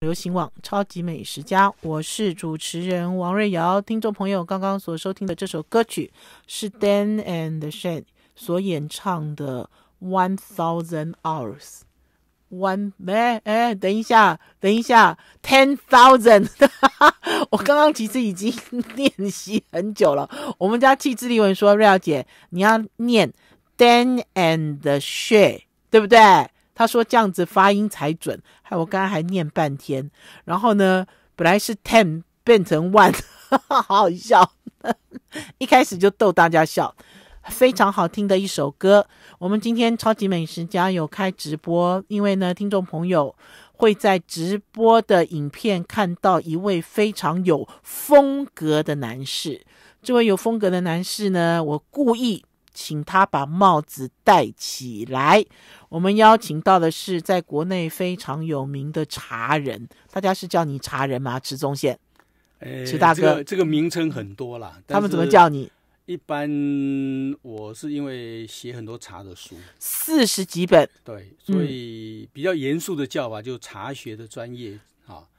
流行网超级美食家，我是主持人王瑞瑶。听众朋友刚刚所收听的这首歌曲是 Dan and s h a n 所演唱的 One Thousand Hours。One 哎，等一下，等一下，Ten Thousand。我刚刚其实已经练习很久了。我们家气质李文说，瑞瑶姐你要念 Dan and s h a n 对不对？他说这样子发音才准，害我刚刚还念半天。然后呢，本来是 ten 变成 o n 哈，好好笑，一开始就逗大家笑。非常好听的一首歌。我们今天超级美食家有开直播，因为呢，听众朋友会在直播的影片看到一位非常有风格的男士。这位有风格的男士呢，我故意。请他把帽子戴起来。我们邀请到的是在国内非常有名的茶人，大家是叫你茶人吗？池宗宪，池大哥，这个名称很多了，他们怎么叫你？一般我是因为写很多茶的书，四十几本，对，所以比较严肃的叫法就茶学的专业。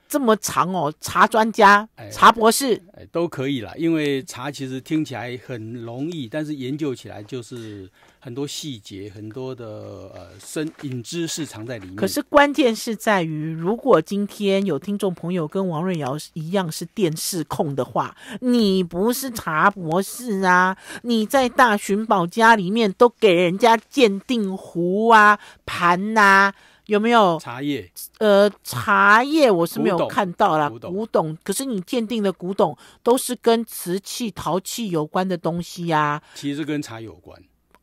这么长哦，茶专家、茶博士，哎，都可以了。因为茶其实听起来很容易，但是研究起来就是很多细节、很多的呃深隐知识藏在里面。可是关键是在于，如果今天有听众朋友跟王瑞瑶一样是电视控的话，你不是茶博士啊，你在大寻宝家里面都给人家鉴定壶啊、盘呐。有没有茶叶？呃，茶叶我是没有看到啦。古董，可是你鉴定的古董都是跟瓷器、陶器有关的东西呀。其实跟茶有关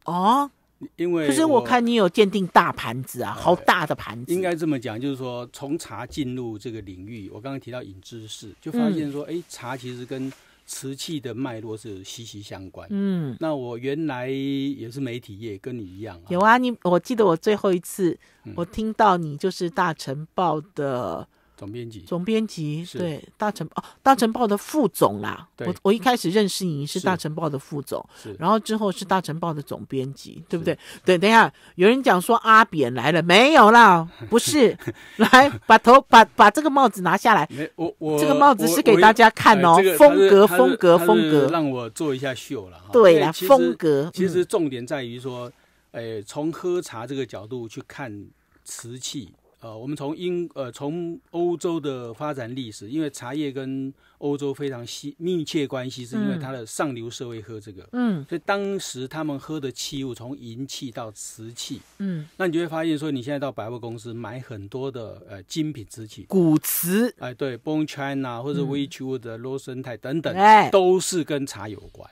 哦，因为可是我看你有鉴定大盘子啊，好大的盘子。应该这么讲，就是说从茶进入这个领域，我刚刚提到饮知识，就发现说，哎，茶其实跟。瓷器的脉络是息息相关。嗯，那我原来也是媒体业，跟你一样。有啊，你我记得我最后一次我听到你就是大晨报的。总编辑，总编辑，对，《大成哦，《大成报》的副总啦。我我一开始认识你是《大成报》的副总，然后之后是《大成报》的总编辑，对不对？对，等一下，有人讲说阿扁来了，没有啦，不是，来把头把把这个帽子拿下来。没，我我这个帽子是给大家看哦，风格风格风格，让我做一下秀了哈。对呀，风格。其实重点在于说，诶，从喝茶这个角度去看瓷器。呃，我们从英呃从欧洲的发展历史，因为茶叶跟欧洲非常密密切关系，是因为它的上流社会喝这个，嗯，所以当时他们喝的器物，从银器到瓷器，嗯，那你就会发现说，你现在到百货公司买很多的呃精品瓷器，古瓷，哎，对，Bone China 或者 Weichow 的罗森泰等等，哎，都是跟茶有关。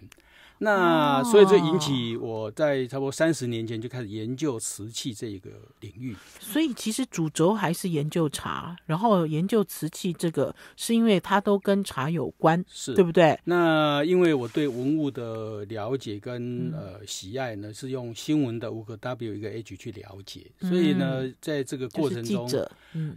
那所以就引起我在差不多三十年前就开始研究瓷器这个领域。所以其实主轴还是研究茶，然后研究瓷器这个是因为它都跟茶有关，是，对不对？那因为我对文物的了解跟呃喜爱呢，是用新闻的五个 W 一个 H 去了解，所以呢，在这个过程中，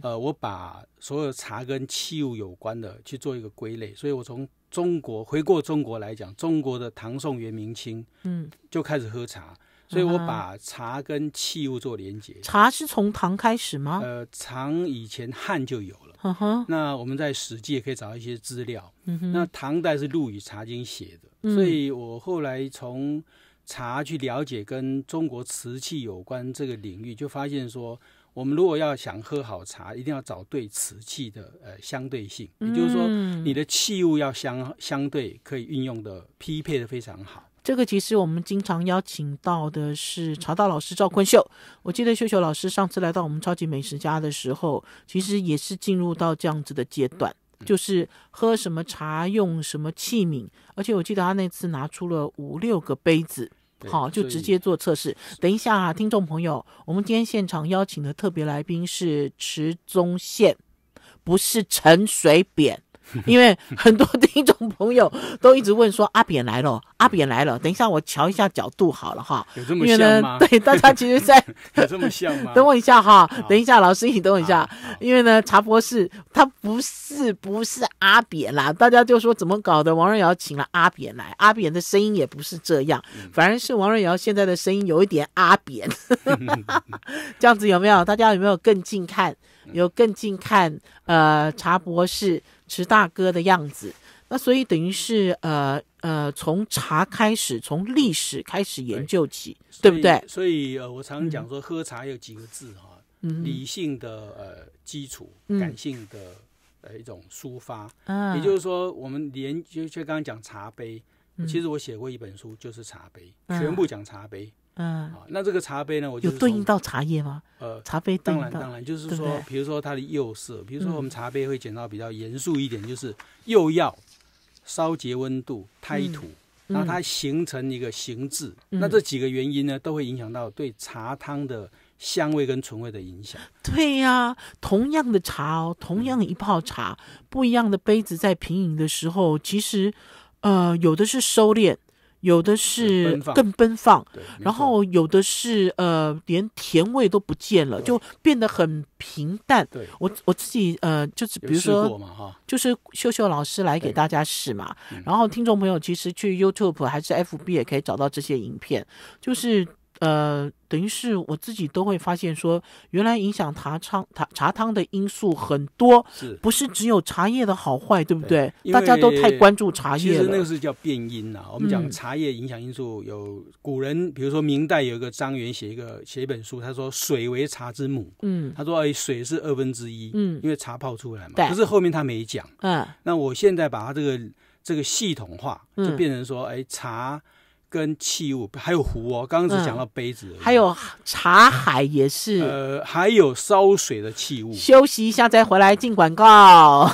呃，我把所有茶跟器物有关的去做一个归类，所以我从。中国回过中国来讲，中国的唐宋元明清，嗯，就开始喝茶，所以我把茶跟器物做连接。茶是从唐开始吗？呃，唐以前汉就有了。那我们在《史记》也可以找一些资料。那唐代是陆羽茶经写的，所以我后来从茶去了解跟中国瓷器有关这个领域，就发现说。我们如果要想喝好茶，一定要找对瓷器的呃相对性，也就是说，你的器物要相相对可以运用的匹配的非常好。这个其实我们经常邀请到的是茶道老师赵坤秀。我记得秀秀老师上次来到我们超级美食家的时候，其实也是进入到这样子的阶段，就是喝什么茶用什么器皿，而且我记得他那次拿出了五六个杯子。好，就直接做测试。等一下啊，听众朋友，我们今天现场邀请的特别来宾是池中宪，不是陈水扁。因为很多听众朋友都一直问说阿扁来了，阿扁来了。等一下我瞧一下角度好了哈。有这么像吗？对，大家其实在 有这么像吗？等我一下哈，等一下老师你等我一下。因为呢，茶博士他不是不是阿扁啦，大家就说怎么搞的？王瑞瑶请了阿扁来，阿扁的声音也不是这样，反而是王瑞瑶现在的声音有一点阿扁，这样子有没有？大家有没有更近看？有更近看？呃，茶博士。池大哥的样子，那所以等于是呃呃，从茶开始，从历史开始研究起，对不对？所以呃，我常讲说喝茶有几个字哈，理性的呃基础，感性的呃一种抒发。也就是说，我们连就就刚刚讲茶杯，其实我写过一本书，就是茶杯，全部讲茶杯。嗯，那这个茶杯呢？有对应到茶叶吗？呃，茶杯当然当然，就是说，比如说它的釉色，比如说我们茶杯会捡到比较严肃一点，就是釉药、烧结温度、胎土，然后它形成一个形制，那这几个原因呢，都会影响到对茶汤的香味跟醇味的影响。对呀，同样的茶哦，同样一泡茶，不一样的杯子在品饮的时候，其实，呃，有的是收敛。有的是更奔放，然后有的是呃，连甜味都不见了，就变得很平淡。对，我我自己呃，就是比如说，就是秀秀老师来给大家试嘛。然后听众朋友其实去 YouTube 还是 FB 也可以找到这些影片，就是。呃，等于是我自己都会发现，说原来影响茶汤、茶茶汤的因素很多，是，不是只有茶叶的好坏，对不对？大家都太关注茶叶了。其实那个是叫变因呐。我们讲茶叶影响因素有古人，比如说明代有一个张元写一个写一本书，他说水为茶之母，嗯，他说哎水是二分之一，嗯，因为茶泡出来嘛。可是后面他没讲，嗯，那我现在把它这个这个系统化，就变成说哎茶。跟器物还有壶哦，刚刚只讲到杯子，还有茶海也是。呃，还有烧水的器物。休息一下再回来进广告，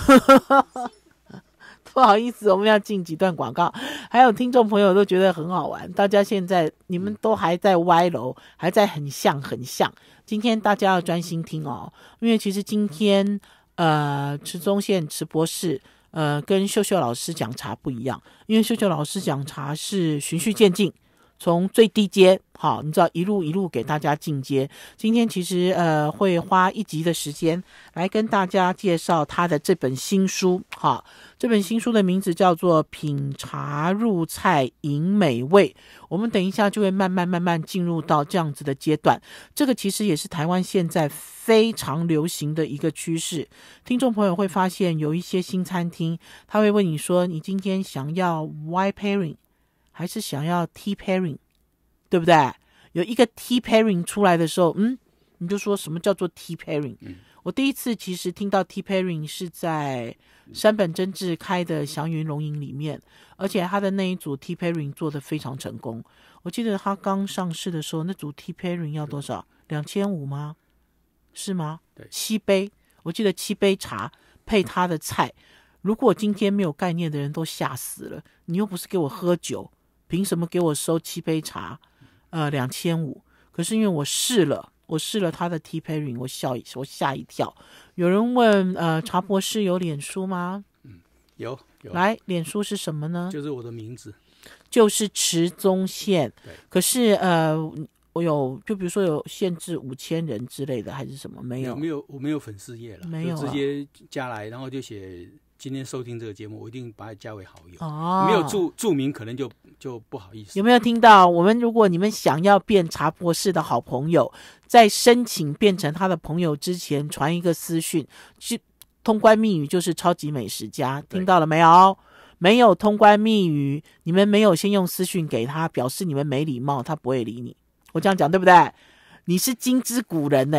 不好意思，我们要进几段广告。还有听众朋友都觉得很好玩，大家现在你们都还在歪楼，还在很像很像。今天大家要专心听哦，因为其实今天呃池中宪池博士。呃，跟秀秀老师讲茶不一样，因为秀秀老师讲茶是循序渐进。从最低阶，好，你知道一路一路给大家进阶。今天其实呃会花一集的时间来跟大家介绍他的这本新书，好，这本新书的名字叫做《品茶入菜饮美味》。我们等一下就会慢慢慢慢进入到这样子的阶段。这个其实也是台湾现在非常流行的一个趋势。听众朋友会发现，有一些新餐厅他会问你说：“你今天想要 why pairing？” 还是想要 T pairing，对不对？有一个 T pairing 出来的时候，嗯，你就说什么叫做 T pairing？我第一次其实听到 T pairing 是在山本真志开的祥云龙吟里面，而且他的那一组 T pairing 做的非常成功。我记得他刚上市的时候，那组 T pairing 要多少？两千五吗？是吗？对，七杯。我记得七杯茶配他的菜。如果今天没有概念的人都吓死了，你又不是给我喝酒。凭什么给我收七杯茶？呃，两千五。可是因为我试了，我试了他的 T p i r i n g 我吓我吓一跳。有人问，呃，茶博士有脸书吗？嗯，有。来，脸书是什么呢？就是我的名字，就是池宗宪。对。可是呃，我有，就比如说有限制五千人之类的，还是什么？没有，没有，我没有粉丝页了。没有，直接加来，然后就写。今天收听这个节目，我一定把它加为好友。哦，没有注注明，可能就就不好意思。有没有听到？我们如果你们想要变茶博士的好朋友，在申请变成他的朋友之前，传一个私讯，去通关密语就是超级美食家。听到了没有？没有通关密语，你们没有先用私讯给他，表示你们没礼貌，他不会理你。我这样讲对不对？你是金枝古人呢？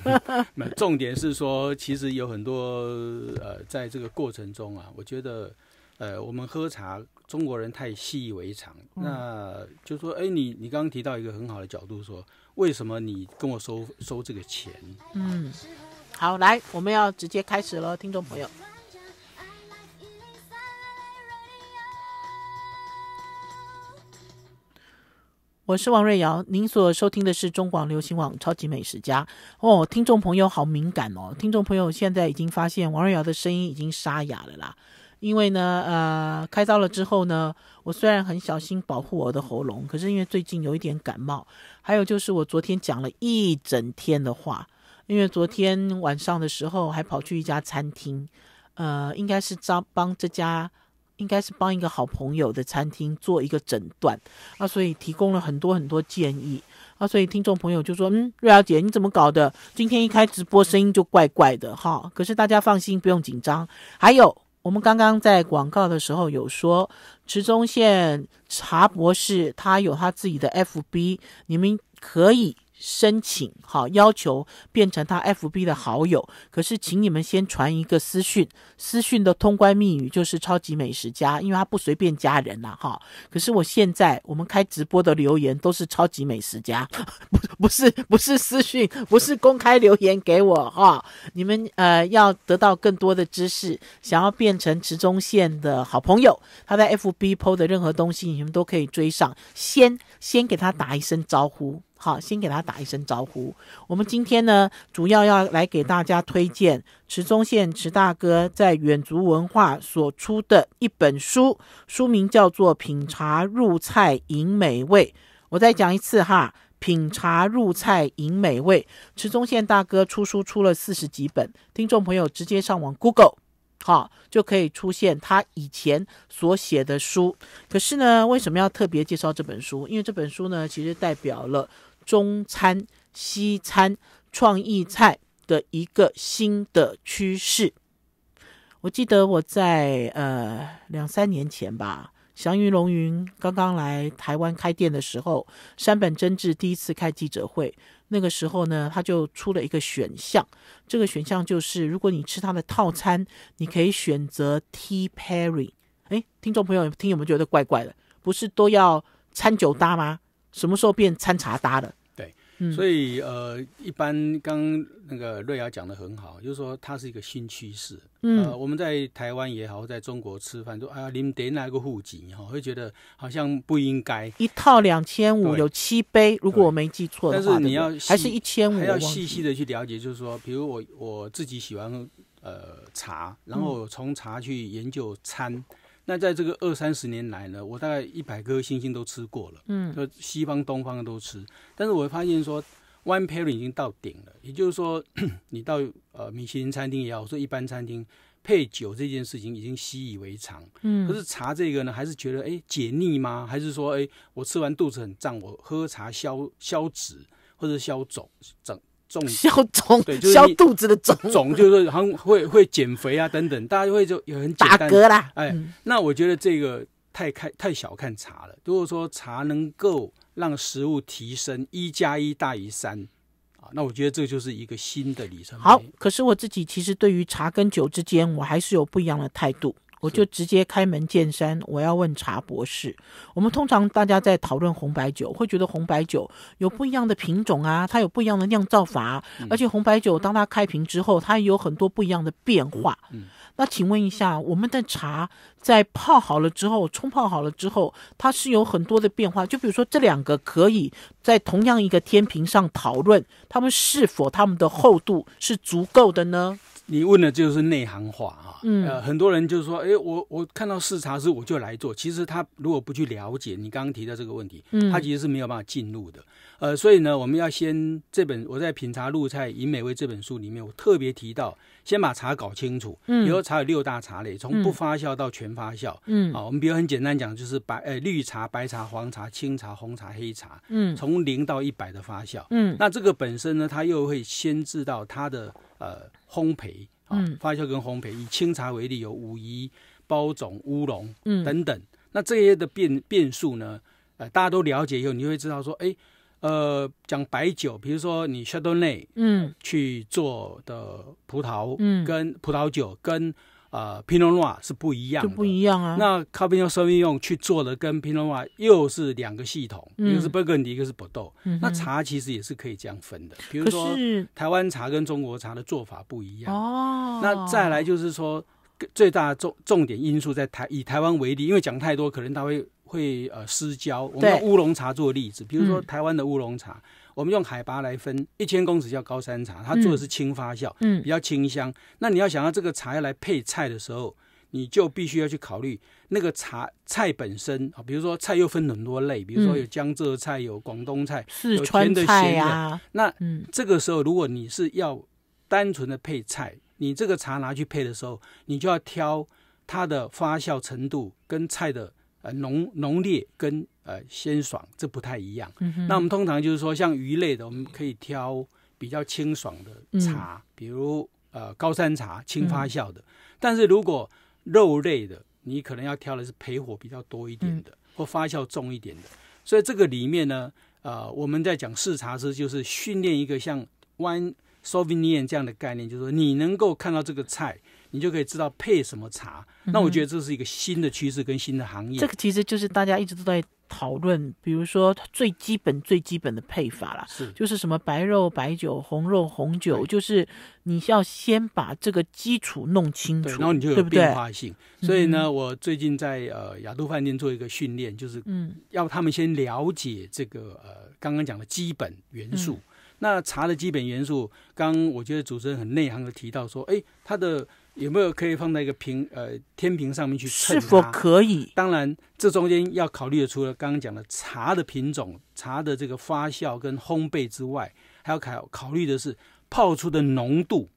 重点是说，其实有很多呃，在这个过程中啊，我觉得呃，我们喝茶，中国人太习以为常。那就说，哎，你你刚刚提到一个很好的角度，说为什么你跟我收收这个钱？嗯，好，来，我们要直接开始了，听众朋友。我是王瑞瑶，您所收听的是中广流行网《超级美食家》哦。听众朋友好敏感哦，听众朋友现在已经发现王瑞瑶的声音已经沙哑了啦。因为呢，呃，开刀了之后呢，我虽然很小心保护我的喉咙，可是因为最近有一点感冒，还有就是我昨天讲了一整天的话，因为昨天晚上的时候还跑去一家餐厅，呃，应该是“招帮”这家。应该是帮一个好朋友的餐厅做一个诊断啊，所以提供了很多很多建议啊，所以听众朋友就说：“嗯，瑞瑶姐你怎么搞的？今天一开直播声音就怪怪的哈。”可是大家放心，不用紧张。还有，我们刚刚在广告的时候有说，池中县茶博士他有他自己的 FB，你们可以。申请好，要求变成他 F B 的好友。可是，请你们先传一个私讯，私讯的通关密语就是“超级美食家”，因为他不随便加人呐，哈。可是我现在我们开直播的留言都是“超级美食家”，不不是不是私讯，不是公开留言给我哈。你们呃要得到更多的知识，想要变成池中线的好朋友，他在 F B 抛的任何东西你们都可以追上。先先给他打一声招呼。好，先给他打一声招呼。我们今天呢，主要要来给大家推荐池中宪池大哥在远足文化所出的一本书，书名叫做《品茶入菜饮美味》。我再讲一次哈，《品茶入菜饮美味》。池中宪大哥出书出了四十几本，听众朋友直接上网 Google，好，就可以出现他以前所写的书。可是呢，为什么要特别介绍这本书？因为这本书呢，其实代表了。中餐、西餐、创意菜的一个新的趋势。我记得我在呃两三年前吧，祥云龙云刚刚来台湾开店的时候，山本真治第一次开记者会，那个时候呢，他就出了一个选项，这个选项就是如果你吃他的套餐，你可以选择 T p a r r y n 哎，听众朋友，听有没有觉得怪怪的？不是都要餐酒搭吗？什么时候变餐茶搭的？对，所以呃，一般刚那个瑞雅讲的很好，就是说它是一个新趋势。嗯，我们在台湾也好，在中国吃饭都哎呀，你们得那个户籍哈，会觉得好像不应该。一套两千五，有七杯，如果我没记错的话。但是你要还是一千五，还要细细的去了解，就是说，比如我我自己喜欢呃茶，然后从茶去研究餐。那在这个二三十年来呢，我大概一百颗星星都吃过了，嗯，说西方东方都吃，但是我发现说，one pairing 已经到顶了，也就是说，你到呃米其林餐厅也好，说一般餐厅配酒这件事情已经习以为常，嗯，可是茶这个呢，还是觉得哎解腻吗？还是说哎我吃完肚子很胀，我喝茶消消脂或者消肿整。消肿，对，就是消肚子的肿。肿就是好像会会减肥啊等等，大家会就有很打嗝啦。哎，那我觉得这个太看太小看茶了。如果说茶能够让食物提升一加一大于三啊，那我觉得这就是一个新的里程。好，可是我自己其实对于茶跟酒之间，我还是有不一样的态度。我就直接开门见山，我要问茶博士。我们通常大家在讨论红白酒，会觉得红白酒有不一样的品种啊，它有不一样的酿造法，而且红白酒当它开瓶之后，它有很多不一样的变化。嗯，那请问一下，我们的茶在泡好了之后，冲泡好了之后，它是有很多的变化。就比如说这两个，可以在同样一个天平上讨论，它们是否它们的厚度是足够的呢？你问的就是内行话哈，呃，很多人就是说，哎，我我看到试茶是我就来做，其实他如果不去了解你刚刚提到这个问题，他其实是没有办法进入的，呃，所以呢，我们要先这本我在《品茶入菜饮美味》这本书里面，我特别提到。先把茶搞清楚，嗯，如后茶有六大茶类，从不发酵到全发酵，嗯，啊，我们比如很简单讲，就是白呃绿茶、白茶、黄茶、青茶、红茶、黑茶，嗯，从零到一百的发酵，嗯，那这个本身呢，它又会牵制到它的呃烘焙，嗯，发酵跟烘焙，以青茶为例，有武夷、包种、乌龙，嗯，等等，那这些的变变数呢，呃，大家都了解以后，你就会知道说，哎。呃，讲白酒，比如说你 s h a d o w 内，嗯，去做的葡萄，嗯，跟葡萄酒跟呃 Pinot Noir 是不一样的，就不一样啊。那 Cabernet Sauvignon 去做的跟 Pinot Noir 又是两个系统，一个是 Burgundy，一个是勃都。那茶其实也是可以这样分的，比如说台湾茶跟中国茶的做法不一样。哦。那再来就是说，最大重重点因素在台，以台湾为例，因为讲太多，可能他会。会呃失焦，我们用乌龙茶做例子，比如说台湾的乌龙茶，我们用海拔来分，一千公尺叫高山茶，它做的是轻发酵，嗯，比较清香。那你要想到这个茶要来配菜的时候，你就必须要去考虑那个茶菜本身啊，比如说菜又分很多类，比如说有江浙菜、有广东菜、四川菜啊。那这个时候，如果你是要单纯的配菜，你这个茶拿去配的时候，你就要挑它的发酵程度跟菜的。浓浓烈跟呃鲜爽这不太一样。那我们通常就是说，像鱼类的，我们可以挑比较清爽的茶，比如呃高山茶、轻发酵的。但是如果肉类的，你可能要挑的是焙火比较多一点的，或发酵重一点的。所以这个里面呢，呃，我们在讲试茶师，就是训练一个像 One s o v i n i n 这样的概念，就是说你能够看到这个菜。你就可以知道配什么茶。那我觉得这是一个新的趋势跟新的行业。这个其实就是大家一直都在讨论，比如说最基本最基本的配法啦，是就是什么白肉白酒、红肉红酒，就是你要先把这个基础弄清楚，然后你就有变化性。所以呢，我最近在呃雅都饭店做一个训练，就是要他们先了解这个呃刚刚讲的基本元素。那茶的基本元素，刚我觉得主持人很内行的提到说，哎，它的。有没有可以放在一个平呃天平上面去？是否可以？当然，这中间要考虑的除了刚刚讲的茶的品种、茶的这个发酵跟烘焙之外，还要考考虑的是泡出的浓度。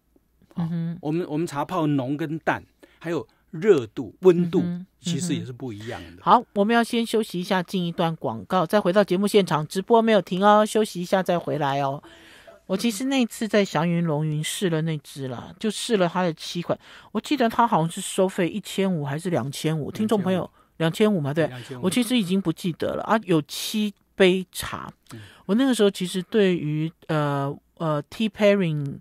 哼，我们我们茶泡浓跟淡，还有热度、温度，其实也是不一样的。好，我们要先休息一下，进一段广告，再回到节目现场直播没有停哦，休息一下再回来哦。我其实那次在祥云龙云试了那只啦，就试了它的七款。我记得它好像是收费一千五还是两千五？听众朋友，两千五嘛？对，我其实已经不记得了啊。有七杯茶，我那个时候其实对于呃呃，t pairing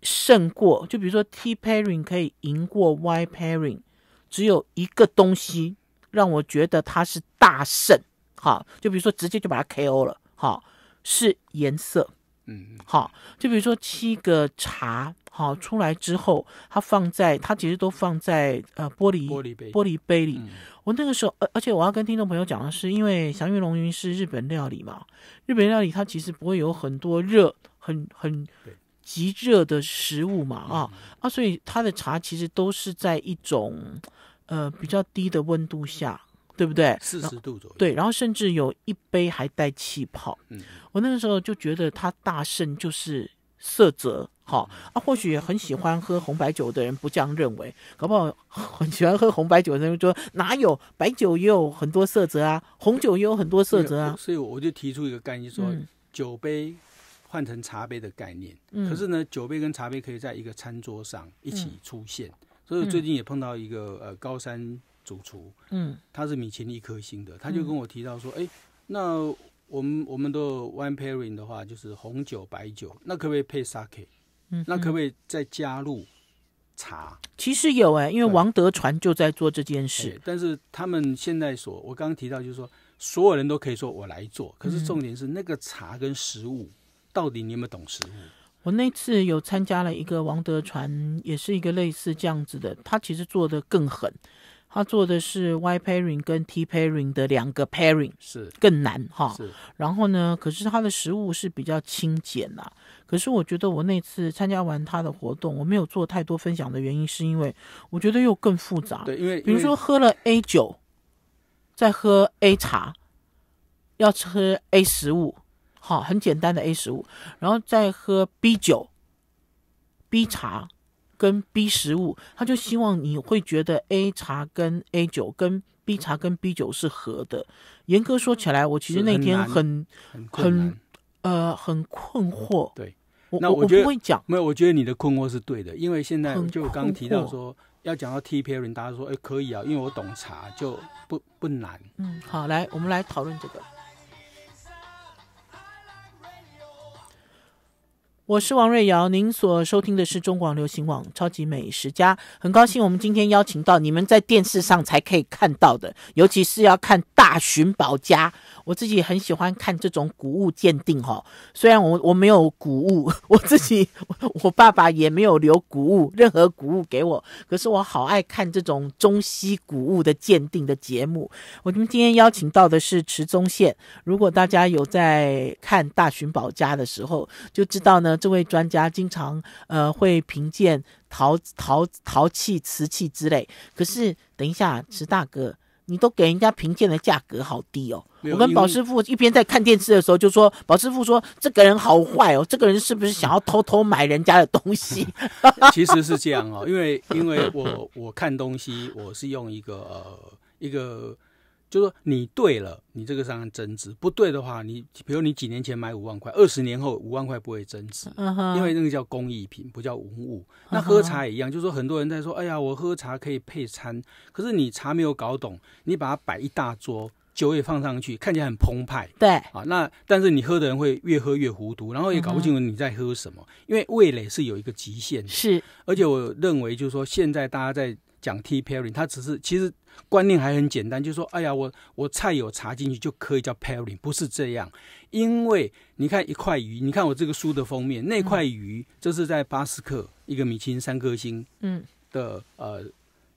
胜过，就比如说 t pairing 可以赢过 y pairing，只有一个东西让我觉得它是大胜。哈，就比如说直接就把它 KO 了。哈，是颜色。嗯，好，就比如说七个茶，好出来之后，它放在它其实都放在呃玻璃玻璃杯玻璃杯里。我那个时候，而而且我要跟听众朋友讲的是，因为祥云龙云是日本料理嘛，日本料理它其实不会有很多热很很极热的食物嘛，啊啊，所以它的茶其实都是在一种呃比较低的温度下。对不对？四十度左右。对，然后甚至有一杯还带气泡。嗯，我那个时候就觉得它大圣就是色泽，好啊，或许很喜欢喝红白酒的人不这样认为，搞不好 很喜欢喝红白酒的人说哪有白酒也有很多色泽啊，红酒也有很多色泽啊。所以我就提出一个概念，说酒杯换成茶杯的概念。嗯。可是呢，酒杯跟茶杯可以在一个餐桌上一起出现。所以最近也碰到一个呃高山。主厨，嗯，他是米其林一颗星的，他就跟我提到说，哎，那我们我们的 wine pairing 的话，就是红酒、白酒，那可不可以配 sake？那可不可以再加入茶？其实有哎，因为王德传就在做这件事，但是他们现在所我刚刚提到就是说，所有人都可以说我来做，可是重点是那个茶跟食物到底你有没有懂食物？我那次有参加了一个王德传，也是一个类似这样子的，他其实做的更狠。他做的是 Y pairing 跟 T pairing 的两个 pairing，是更难哈。然后呢，可是他的食物是比较轻简啦。可是我觉得我那次参加完他的活动，我没有做太多分享的原因，是因为我觉得又更复杂。对，因为比如说喝了 A 酒，再喝 A 茶，要吃 A 食物，好，很简单的 A 食物，然后再喝 B 酒，B 茶。跟 B 十五，他就希望你会觉得 A 茶跟 A 九跟 B 茶跟 B 九是合的。严格说起来，我其实那天很很呃很困惑。对，我那我不会讲，没有，我觉得你的困惑是对的，因为现在就刚提到说要讲到 T pairing，大家说哎可以啊，因为我懂茶就不不难。嗯，好，来我们来讨论这个。我是王瑞瑶，您所收听的是中广流行网《超级美食家》。很高兴，我们今天邀请到你们在电视上才可以看到的，尤其是要看《大寻宝家》。我自己很喜欢看这种古物鉴定哈，虽然我我没有古物，我自己我爸爸也没有留古物任何古物给我，可是我好爱看这种中西古物的鉴定的节目。我们今天邀请到的是池中宪，如果大家有在看大寻宝家的时候，就知道呢，这位专家经常呃会评鉴陶陶陶器、瓷器之类。可是等一下，池大哥。你都给人家评鉴的价格好低哦！我跟宝师傅一边在看电视的时候，就说宝师傅说：“这个人好坏哦，这个人是不是想要偷偷买人家的东西？” 其实是这样哦，因为因为我我看东西，我是用一个呃一个。就说你对了，你这个上增值；不对的话，你比如你几年前买五万块，二十年后五万块不会增值，因为那个叫工艺品，不叫文物。那喝茶也一样，就说很多人在说，哎呀，我喝茶可以配餐，可是你茶没有搞懂，你把它摆一大桌，酒也放上去，看起来很澎湃，对啊，那但是你喝的人会越喝越糊涂，然后也搞不清楚你在喝什么，因为味蕾是有一个极限，的。是。而且我认为，就是说现在大家在。讲 T pairing，他只是其实观念还很简单，就说，哎呀，我我菜有茶进去就可以叫 pairing，不是这样。因为你看一块鱼，你看我这个书的封面，那块鱼这是在巴斯克一个米其林三颗星嗯的呃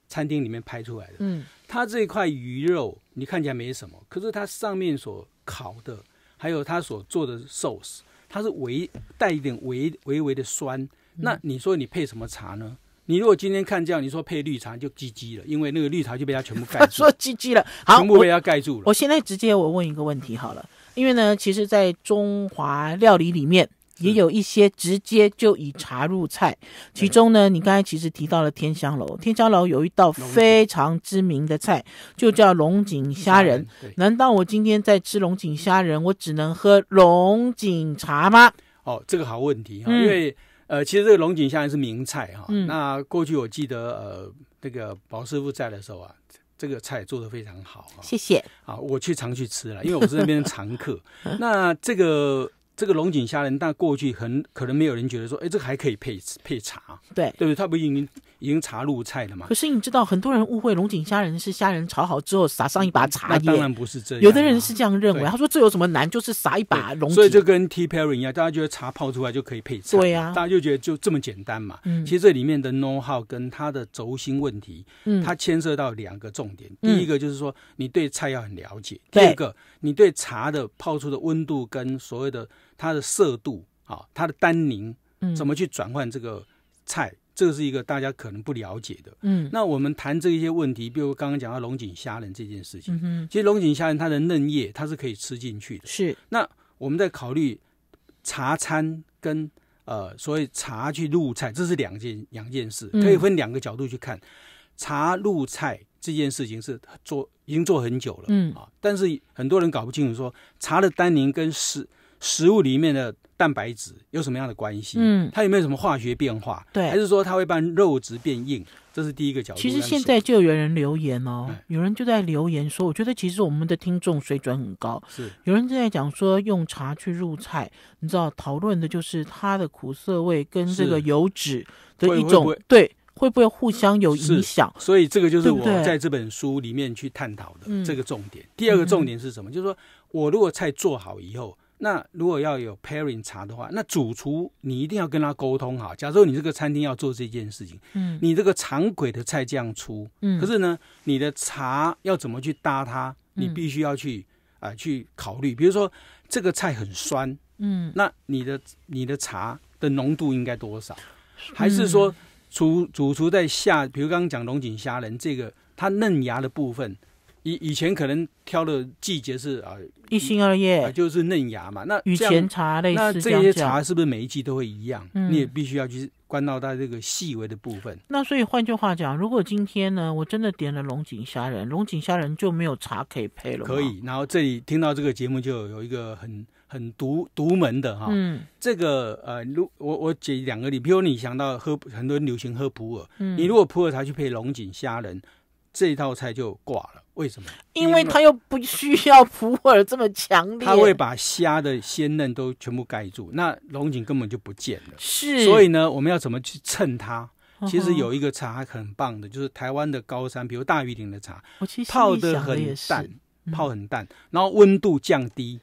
餐厅里面拍出来的，嗯，它这块鱼肉你看起来没什么，可是它上面所烤的，还有它所做的 sauce，它是微带一点微微微的酸，那你说你配什么茶呢？你如果今天看这样，你说配绿茶就鸡鸡了，因为那个绿茶就被它全部盖住，说鸡鸡了，好，全部被它盖住了。我现在直接我问一个问题好了，因为呢，其实，在中华料理里面，也有一些直接就以茶入菜，其中呢，你刚才其实提到了天香楼，天香楼有一道非常知名的菜，就叫龙井虾仁。难道我今天在吃龙井虾仁，我只能喝龙井茶吗？哦，这个好问题啊，因为。呃，其实这个龙井虾在是名菜哈。那过去我记得，呃，那个薄师傅在的时候啊，这个菜做的非常好。谢谢啊，我去常去吃了，因为我是那边常客。那这个。这个龙井虾仁，但过去很可能没有人觉得说，哎，这个还可以配配茶，对对不对？它不已经已经茶入菜了嘛？可是你知道，很多人误会龙井虾仁是虾仁炒好之后撒上一把茶叶，当然不是这样。有的人是这样认为，他说这有什么难？就是撒一把龙井，所以就跟 tea pairing 一样，大家觉得茶泡出来就可以配菜，对呀，大家就觉得就这么简单嘛。其实这里面的 know how 跟它的轴心问题，它牵涉到两个重点。第一个就是说，你对菜要很了解；第二个，你对茶的泡出的温度跟所谓的它的色度啊，它的单宁，嗯，怎么去转换这个菜，这是一个大家可能不了解的，嗯。那我们谈这一些问题，比如刚刚讲到龙井虾仁这件事情，其实龙井虾仁它的嫩叶它是可以吃进去的，是。那我们在考虑茶餐跟呃所谓茶去入菜，这是两件两件事，可以分两个角度去看。茶入菜这件事情是做已经做很久了，嗯啊，但是很多人搞不清楚说茶的单宁跟是。食物里面的蛋白质有什么样的关系？嗯，它有没有什么化学变化？对，还是说它会把肉质变硬？这是第一个角度。其实现在就有人留言哦，有人就在留言说，我觉得其实我们的听众水准很高。是，有人正在讲说，用茶去入菜，你知道讨论的就是它的苦涩味跟这个油脂的一种对，会不会互相有影响？所以这个就是我在这本书里面去探讨的这个重点。第二个重点是什么？就是说我如果菜做好以后。那如果要有 pairing 茶的话，那主厨你一定要跟他沟通好。假如你这个餐厅要做这件事情，嗯，你这个常规的菜这样出，嗯，可是呢，你的茶要怎么去搭它，你必须要去啊去考虑。比如说这个菜很酸，嗯，那你的你的茶的浓度应该多少？还是说主主厨在下，比如刚刚讲龙井虾仁这个，它嫩芽的部分。以以前可能挑的季节是啊，一心二叶，就是嫩芽嘛。那与前茶类似，那这些茶是不是每一季都会一样？嗯、你也必须要去关到它这个细微的部分。那所以换句话讲，如果今天呢，我真的点了龙井虾仁，龙井虾仁就没有茶可以配了。可以，然后这里听到这个节目就有一个很很独独门的哈，嗯，这个呃，如我我举两个例比如你想到喝，很多人流行喝普洱，嗯，你如果普洱茶去配龙井虾仁。这一道菜就挂了，为什么？因为它又不需要普洱这么强烈，它会把虾的鲜嫩都全部盖住，那龙井根本就不见了。是，所以呢，我们要怎么去衬它？其实有一个茶很棒的，就是台湾的高山，比如大玉岭的茶，泡的很淡，泡很淡，然后温度降低，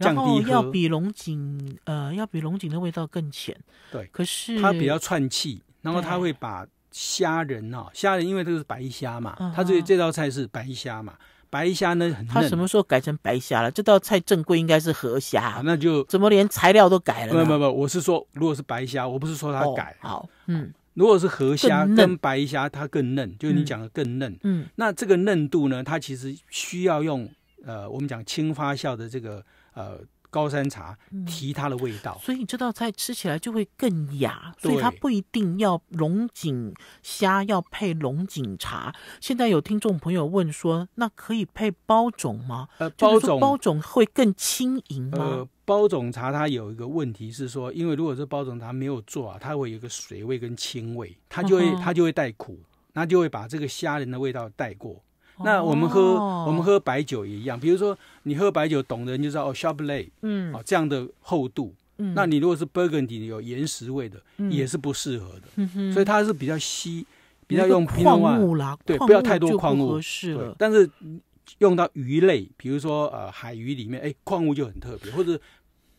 降低要比龙井呃，要比龙井的味道更浅。对，可是它比较串气，然后它会把。虾仁哦，虾仁因为这个是白虾嘛，它这这道菜是白虾嘛，白虾呢它什么时候改成白虾了？这道菜正规应该是河虾，那就怎么连材料都改了？没有没有，我是说如果是白虾，我不是说它改。好，嗯，如果是河虾跟白虾，它更嫩，就是你讲的更嫩。嗯，那这个嫩度呢，它其实需要用呃，我们讲轻发酵的这个呃。高山茶提它的味道，所以这道菜吃起来就会更雅。所以它不一定要龙井虾要配龙井茶。现在有听众朋友问说，那可以配包种吗？呃，包种包种会更轻盈吗？呃，包种茶它有一个问题是说，因为如果是包种茶没有做啊，它会有一个水味跟清味，它就会它就会带苦，那就会把这个虾仁的味道带过。那我们喝我们喝白酒也一样，比如说你喝白酒，懂的人就知道哦 s h a b l i s 嗯，啊这样的厚度，嗯，那你如果是 Burgundy 有岩石味的，也是不适合的，所以它是比较稀，比较用矿物啦，对，不要太多矿物，合适了。但是用到鱼类，比如说呃海鱼里面，哎，矿物就很特别，或者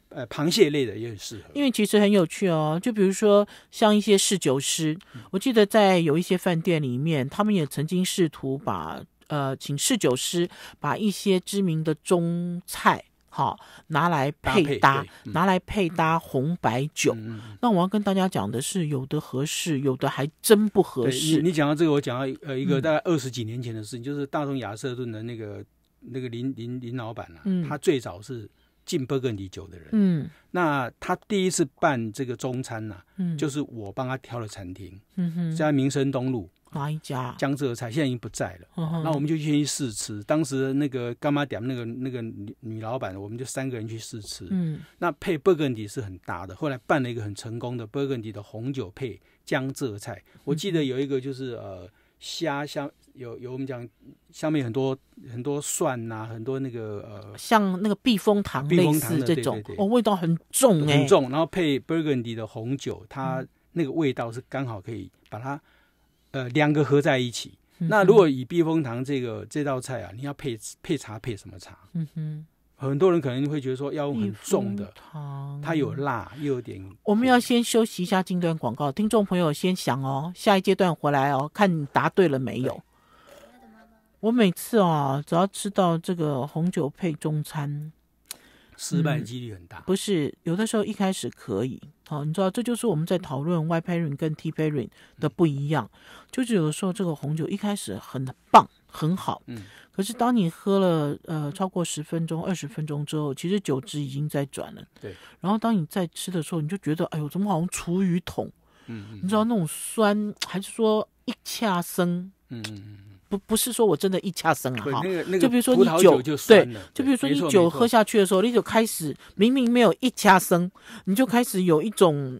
呃螃蟹类的也很适合。因为其实很有趣哦，就比如说像一些侍酒师，我记得在有一些饭店里面，他们也曾经试图把呃，请侍酒师把一些知名的中菜好拿来配搭，拿来配搭红白酒。那我要跟大家讲的是，有的合适，有的还真不合适。你讲到这个，我讲到呃一个大概二十几年前的事情，就是大众亚瑟顿的那个那个林林林老板啊，他最早是进勃艮第酒的人。嗯，那他第一次办这个中餐呢，就是我帮他挑了餐厅，嗯哼，在民生东路。哪一家？江浙菜现在已经不在了。那我们就先去试吃。当时那个干妈点那个那个女女老板，我们就三个人去试吃。嗯，那配 Burgundy 是很搭的。后来办了一个很成功的 Burgundy 的红酒配江浙菜。我记得有一个就是呃，虾像有有我们讲下面很多很多蒜呐，很多那个呃，像那个避风塘类似这种，哦，味道很重很重。然后配 Burgundy 的红酒，它那个味道是刚好可以把它。呃，两个合在一起。那如果以避风塘这个这道菜啊，你要配配茶，配什么茶？嗯哼，很多人可能会觉得说要用很重的，它有辣又有点。我们要先休息一下，近段广告。听众朋友先想哦，下一阶段回来哦，看你答对了没有。我每次啊，只要吃到这个红酒配中餐。失败几率很大，不是有的时候一开始可以，好，你知道这就是我们在讨论 Y pairing 跟 T pairing 的不一样，就是有的时候这个红酒一开始很棒很好，嗯，可是当你喝了呃超过十分钟、二十分钟之后，其实酒质已经在转了，对，然后当你在吃的时候，你就觉得哎呦怎么好像厨余桶，嗯，你知道那种酸还是说一掐生，嗯嗯。不不是说我真的一掐生了哈，就比如说你酒对，就比如说你酒喝下去的时候，你酒开始明明没有一掐生，你就开始有一种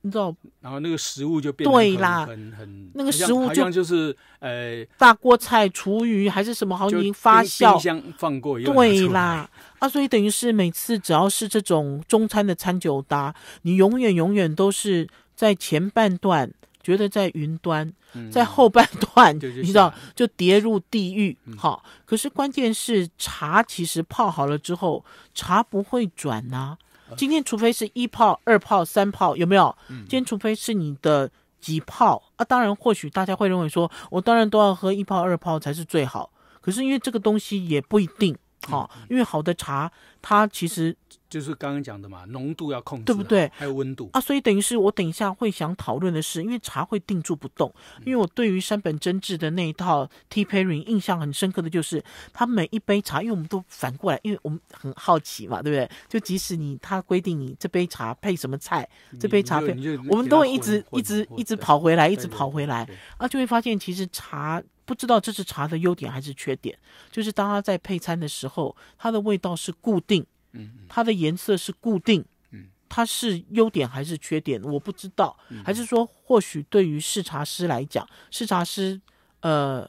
你知道，然后那个食物就对啦，很很那个食物就就是呃大锅菜厨余还是什么，好像已经发酵放过对啦啊，所以等于是每次只要是这种中餐的餐酒搭，你永远永远都是在前半段。觉得在云端，在后半段，你知道就跌入地狱。好，可是关键是茶，其实泡好了之后，茶不会转呐。今天除非是一泡、二泡、三泡，有没有？今天除非是你的几泡啊？当然，或许大家会认为说，我当然都要喝一泡、二泡才是最好。可是因为这个东西也不一定好，因为好的茶它其实。就是刚刚讲的嘛，浓度要控制，对不对？还有温度啊，所以等于是我等一下会想讨论的是，因为茶会定住不动。因为我对于山本真治的那一套 tea pairing 印象很深刻的就是，他每一杯茶，因为我们都反过来，因为我们很好奇嘛，对不对？就即使你他规定你这杯茶配什么菜，这杯茶配，我们都会一直一直一直跑回来，一直跑回来，啊，就会发现其实茶不知道这是茶的优点还是缺点，就是当他在配餐的时候，它的味道是固定。它的颜色是固定。嗯，它是优点还是缺点？我不知道。还是说，或许对于试茶师来讲，试茶师呃，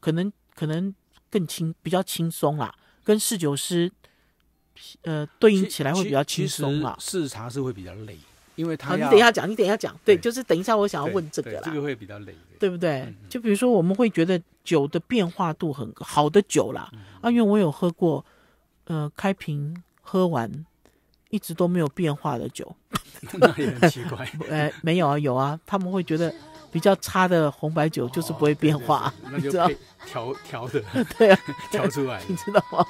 可能可能更轻，比较轻松啦。跟试酒师呃对应起来会比较轻松啦。试茶是会比较累，因为他你等一下讲，你等一下讲，对，就是等一下我想要问这个啦。这个会比较累，对不对？就比如说，我们会觉得酒的变化度很好，的酒啦，啊，因为我有喝过，呃，开瓶。喝完，一直都没有变化的酒，那也很奇怪。哎，没有啊，有啊，他们会觉得比较差的红白酒就是不会变化，那就道？调调的。对啊，调出来，你知道吗？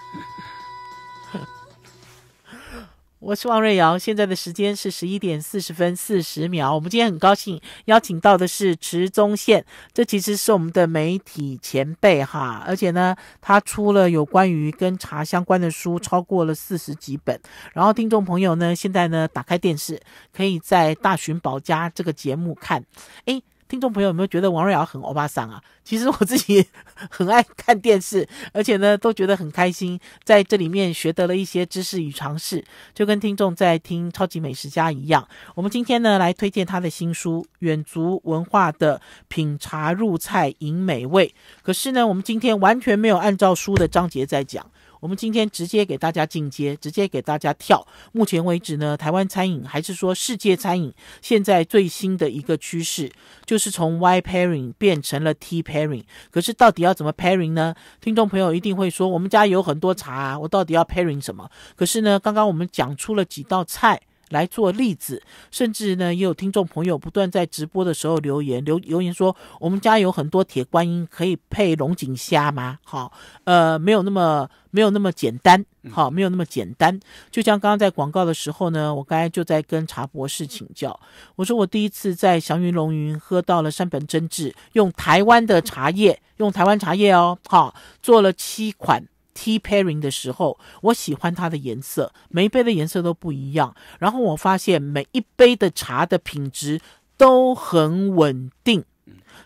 我是王瑞瑶，现在的时间是十一点四十分四十秒。我们今天很高兴邀请到的是池宗宪，这其实是我们的媒体前辈哈，而且呢，他出了有关于跟茶相关的书，超过了四十几本。然后听众朋友呢，现在呢打开电视，可以在大寻宝家这个节目看。诶，听众朋友有没有觉得王瑞瑶很欧巴桑啊？其实我自己 很爱看电视，而且呢都觉得很开心，在这里面学得了一些知识与常识，就跟听众在听《超级美食家》一样。我们今天呢来推荐他的新书《远足文化的品茶入菜饮美味》，可是呢我们今天完全没有按照书的章节在讲。我们今天直接给大家进阶，直接给大家跳。目前为止呢，台湾餐饮还是说世界餐饮现在最新的一个趋势，就是从 y Pairing 变成了 t Pairing。可是到底要怎么 Pairing 呢？听众朋友一定会说，我们家有很多茶，我到底要 Pairing 什么？可是呢，刚刚我们讲出了几道菜。来做例子，甚至呢，也有听众朋友不断在直播的时候留言，留留言说：“我们家有很多铁观音，可以配龙井虾吗？”好，呃，没有那么没有那么简单，好，没有那么简单。就像刚刚在广告的时候呢，我刚才就在跟茶博士请教，我说我第一次在祥云龙云喝到了山本真治用台湾的茶叶，用台湾茶叶哦，好，做了七款。t pairing 的时候，我喜欢它的颜色，每一杯的颜色都不一样。然后我发现每一杯的茶的品质都很稳定。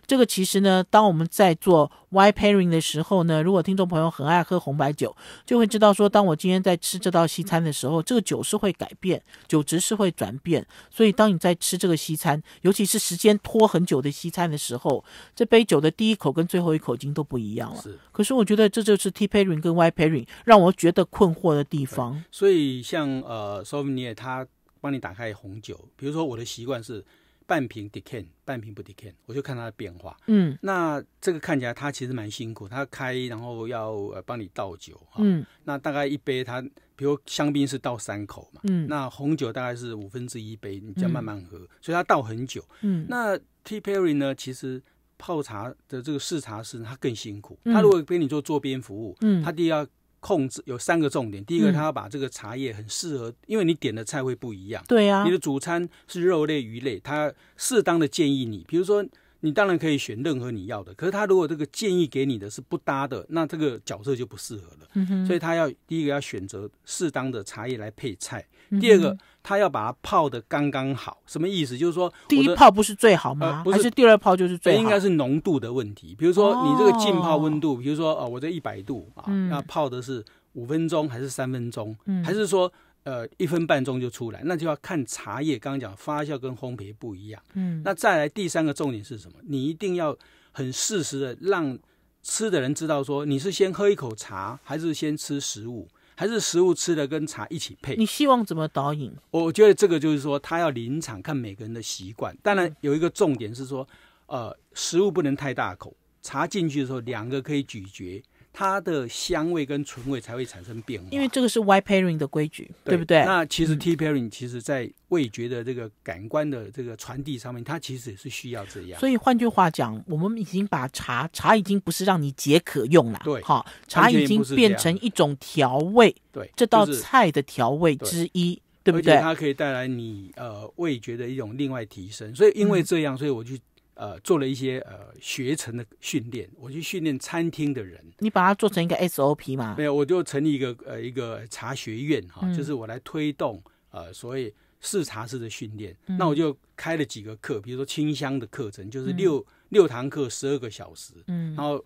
这个其实呢，当我们在做 w h pairing 的时候呢，如果听众朋友很爱喝红白酒，就会知道说，当我今天在吃这道西餐的时候，这个酒是会改变，酒质是会转变。所以当你在吃这个西餐，尤其是时间拖很久的西餐的时候，这杯酒的第一口跟最后一口已经都不一样了。是。可是我觉得这就是 t pairing 跟 Y pairing 让我觉得困惑的地方。所以像呃 s o m m e i e r 他帮你打开红酒，比如说我的习惯是。半瓶 d e c a n 半瓶不 d e c a n 我就看它的变化。嗯，那这个看起来它其实蛮辛苦，它开然后要呃帮你倒酒。嗯，那大概一杯它，比如香槟是倒三口嘛。嗯，那红酒大概是五分之一杯，你就要慢慢喝，所以它倒很久。嗯，那 t perry 呢？其实泡茶的这个试茶师他更辛苦，他如果给你做坐边服务，嗯，他第一要控制有三个重点，第一个，他要把这个茶叶很适合，因为你点的菜会不一样。对啊，你的主餐是肉类、鱼类，他适当的建议你，比如说你当然可以选任何你要的，可是他如果这个建议给你的是不搭的，那这个角色就不适合了。嗯所以他要第一个要选择适当的茶叶来配菜。第二个，他要把它泡的刚刚好，什么意思？就是说第一泡不是最好吗？还是第二泡就是最？好。应该是浓度的问题。比如说你这个浸泡温度，比如说哦，我这一百度啊，那泡的是五分钟还是三分钟？还是说呃一分半钟就出来？那就要看茶叶。刚刚讲发酵跟烘焙不一样，嗯，那再来第三个重点是什么？你一定要很适时的让吃的人知道说，你是先喝一口茶还是先吃食物。还是食物吃的跟茶一起配。你希望怎么导引？我觉得这个就是说，他要临场看每个人的习惯。当然有一个重点是说，呃，食物不能太大口，茶进去的时候两个可以咀嚼。它的香味跟醇味才会产生变化，因为这个是 white pairing 的规矩，对不对？那其实 tea pairing 其实在味觉的这个感官的这个传递上面，它其实也是需要这样。所以换句话讲，我们已经把茶茶已经不是让你解渴用了，对，好，茶已经变成一种调味，对，这道菜的调味之一，对不对？它可以带来你呃味觉的一种另外提升，所以因为这样，所以我去。呃，做了一些呃学成的训练，我去训练餐厅的人，你把它做成一个 SOP 嘛？没有，我就成立一个呃一个茶学院哈，就是我来推动呃所谓试茶式的训练。那我就开了几个课，比如说清香的课程，就是六六堂课，十二个小时，嗯，然后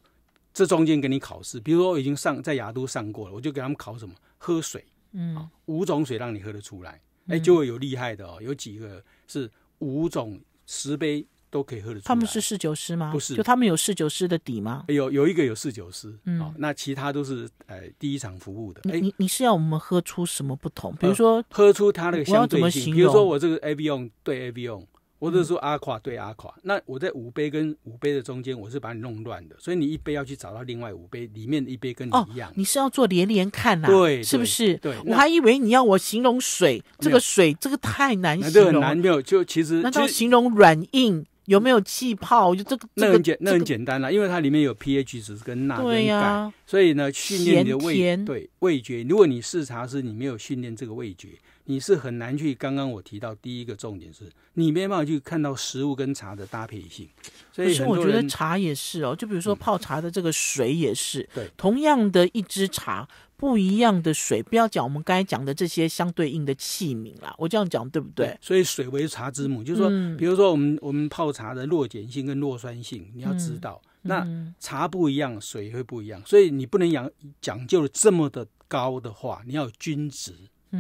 这中间给你考试，比如说我已经上在雅都上过了，我就给他们考什么喝水，嗯，五种水让你喝得出来，哎，就会有厉害的哦，有几个是五种十杯。都可以喝得出来。他们是侍酒师吗？不是，就他们有侍酒师的底吗？有，有一个有侍酒师。嗯，那其他都是呃第一场服务的。哎，你你是要我们喝出什么不同？比如说喝出它的相对性。比如说我这个 Avion 对 Avion，或者说阿夸对阿夸。那我在五杯跟五杯的中间，我是把你弄乱的，所以你一杯要去找到另外五杯里面的一杯跟你一样。你是要做连连看呐？对，是不是？对。我还以为你要我形容水，这个水这个太难形容。难没有就其实那就形容软硬。有没有气泡？就这个，那很简，那很简单啦，因为它里面有 pH 值跟钠跟钙，所以呢，训练你的味，对味觉。如果你试茶师，你没有训练这个味觉，你是很难去。刚刚我提到第一个重点是，你没办法去看到食物跟茶的搭配性。可是我觉得茶也是哦，就比如说泡茶的这个水也是，对，同样的一支茶。不一样的水，不要讲我们刚才讲的这些相对应的器皿啦，我这样讲对不对？所以水为茶之母，就是说，比如说我们我们泡茶的弱碱性跟弱酸性，你要知道，那茶不一样，水会不一样，所以你不能养讲究这么的高的话，你要均值。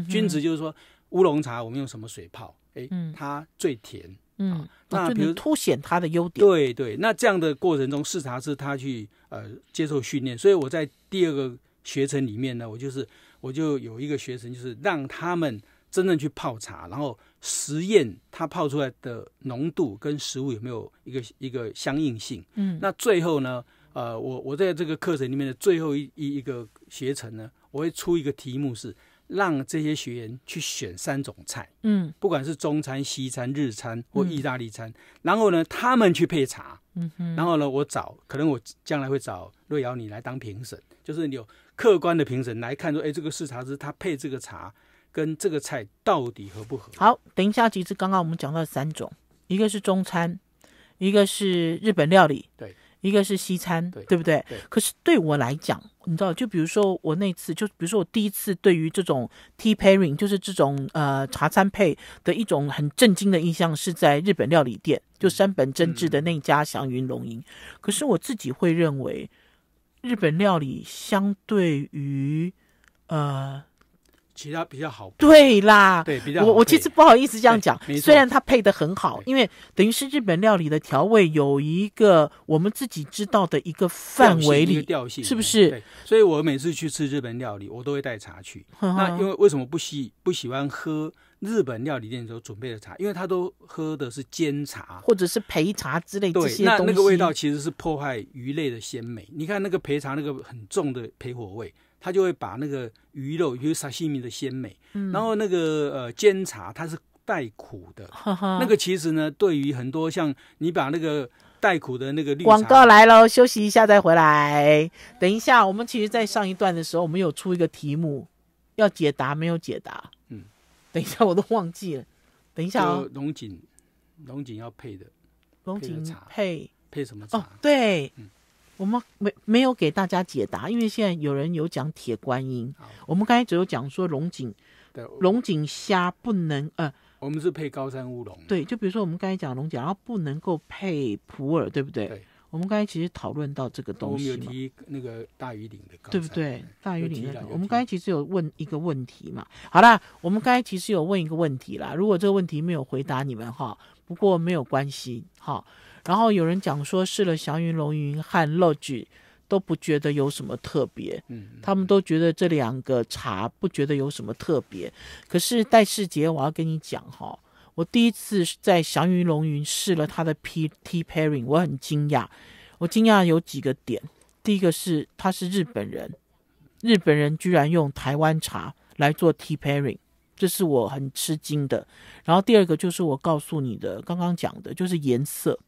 均值就是说乌龙茶，我们用什么水泡？哎，它最甜。嗯，那比如凸显它的优点。对对，那这样的过程中，视茶师他去呃接受训练，所以我在第二个。学程里面呢，我就是我就有一个学程，就是让他们真正去泡茶，然后实验他泡出来的浓度跟食物有没有一个一个相应性。嗯，那最后呢，呃，我我在这个课程里面的最后一一一个学程呢，我会出一个题目是让这些学员去选三种菜，嗯，不管是中餐、西餐、日餐或意大利餐，然后呢，他们去配茶，嗯，然后呢，我找可能我将来会找瑞瑶你来当评审，就是你有。客观的评审来看说，哎，这个视茶师他配这个茶跟这个菜到底合不合？好，等一下，其实刚刚我们讲到三种，一个是中餐，一个是日本料理，对，一个是西餐，对，对不对？对。可是对我来讲，你知道，就比如说我那次，就比如说我第一次对于这种 tea pairing，就是这种呃茶餐配的一种很震惊的印象，是在日本料理店，就山本真治的那家祥云龙吟。可是我自己会认为。日本料理相对于呃其他比较好，对啦，对比较我我其实不好意思这样讲，虽然它配的很好，因为等于是日本料理的调味有一个我们自己知道的一个范围里，是不是？所以，我每次去吃日本料理，我都会带茶去。那因为为什么不喜不喜欢喝？日本料理店候准备的茶，因为他都喝的是煎茶或者是焙茶之类这些东西。对，那那个味道其实是破坏鱼类的鲜美。你看那个焙茶，那个很重的焙火味，它就会把那个鱼肉，有沙西米的鲜美。嗯，然后那个呃煎茶，它是带苦的。那个其实呢，对于很多像你把那个带苦的那个绿广告来喽，休息一下再回来。等一下，我们其实在上一段的时候，我们有出一个题目要解答，没有解答。等一下，我都忘记了。等一下哦，龙井，龙井要配的，龙井配配什么茶？哦，对，嗯，我们没没有给大家解答，因为现在有人有讲铁观音，我们刚才只有讲说龙井，龙井虾不能呃，我们是配高山乌龙，对，就比如说我们刚才讲龙井，然后不能够配普洱，对不对？对。我们刚才其实讨论到这个东西我们有提那个大于零的，对不对？大于零的。我们刚才其实有问一个问题嘛，好啦，我们刚才其实有问一个问题啦。如果这个问题没有回答你们哈，不过没有关系哈。然后有人讲说试了祥云、龙云和 Lodge 都不觉得有什么特别，嗯，他们都觉得这两个茶不觉得有什么特别。可是戴世杰，我要跟你讲哈。我第一次在祥云龙云试了他的 P T pairing，我很惊讶。我惊讶有几个点，第一个是他是日本人，日本人居然用台湾茶来做 T pairing，这是我很吃惊的。然后第二个就是我告诉你的，刚刚讲的就是颜色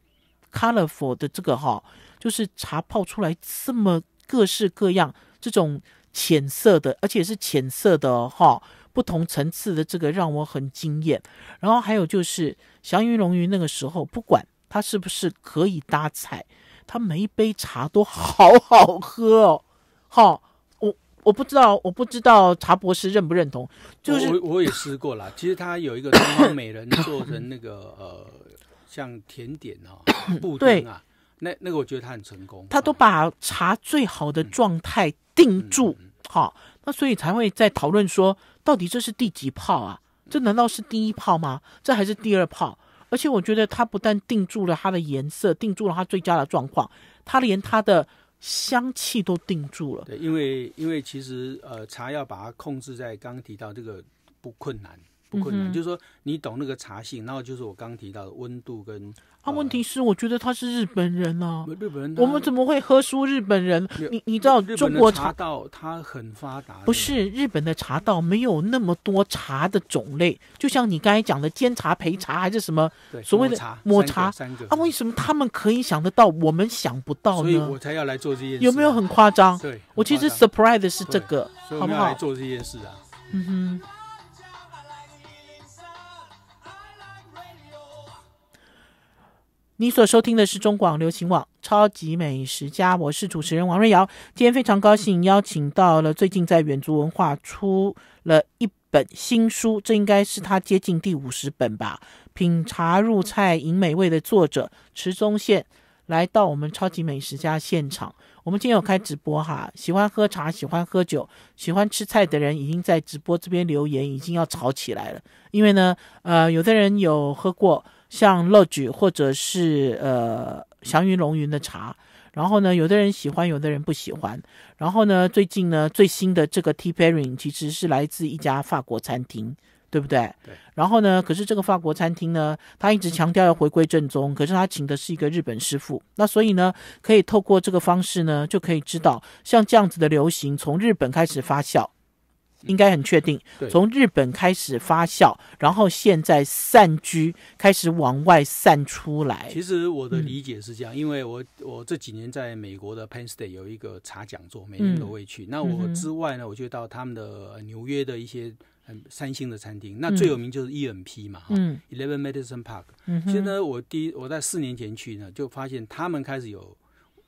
，colorful 的这个哈，就是茶泡出来这么各式各样，这种浅色的，而且是浅色的哈。不同层次的这个让我很惊艳，然后还有就是祥云龙云那个时候，不管它是不是可以搭菜，它每一杯茶都好好喝。哦。好，我我不知道，我不知道茶博士认不认同。就是我我也试过了，其实他有一个美人做成那个 呃，像甜点哦，布丁啊，那那个我觉得他很成功。他都把茶最好的状态定住，好，那所以才会在讨论说。到底这是第几泡啊？这难道是第一泡吗？这还是第二泡？而且我觉得它不但定住了它的颜色，定住了它最佳的状况，它连它的香气都定住了。对，因为因为其实呃，茶要把它控制在刚刚提到这个不困难。困难就是说，你懂那个茶性，然后就是我刚提到的温度跟啊。问题是，我觉得他是日本人啊，日本人，我们怎么会喝输日本人？你你知道，中国茶道它很发达，不是日本的茶道没有那么多茶的种类，就像你刚才讲的煎茶、焙茶还是什么所谓的抹茶，啊？为什么他们可以想得到，我们想不到呢？所以我才要来做这件事。有没有很夸张？对，我其实 surprise 的是这个，好不好？做这件事啊，嗯哼。你所收听的是中广流行网《超级美食家》，我是主持人王瑞瑶。今天非常高兴邀请到了最近在远足文化出了一本新书，这应该是他接近第五十本吧。品茶入菜饮美味的作者池中宪来到我们《超级美食家》现场。我们今天有开直播哈，喜欢喝茶、喜欢喝酒、喜欢吃菜的人已经在直播这边留言，已经要吵起来了。因为呢，呃，有的人有喝过。像乐举或者是呃祥云龙云的茶，然后呢，有的人喜欢，有的人不喜欢。然后呢，最近呢，最新的这个 Tea pairing 其实是来自一家法国餐厅，对不对？对。然后呢，可是这个法国餐厅呢，他一直强调要回归正宗，可是他请的是一个日本师傅。那所以呢，可以透过这个方式呢，就可以知道，像这样子的流行，从日本开始发酵。应该很确定，从日本开始发酵，然后现在散居开始往外散出来。其实我的理解是这样，因为我我这几年在美国的 Penn State 有一个茶讲座，每年都会去。那我之外呢，我就到他们的纽约的一些三星的餐厅，那最有名就是 E M P 嘛，Eleven 嗯 m e d i c i n e Park。其实呢，我第一我在四年前去呢，就发现他们开始有